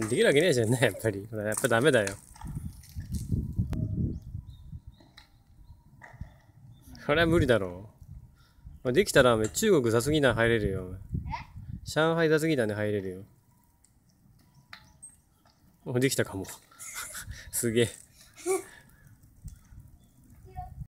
できるわけねえじゃんね、やっぱり。やっぱダメだよ。これは無理だろう。まあ、できたら、中国雑技団入れるよ。上海雑技団で入れるよ。おできたかも。すげえ。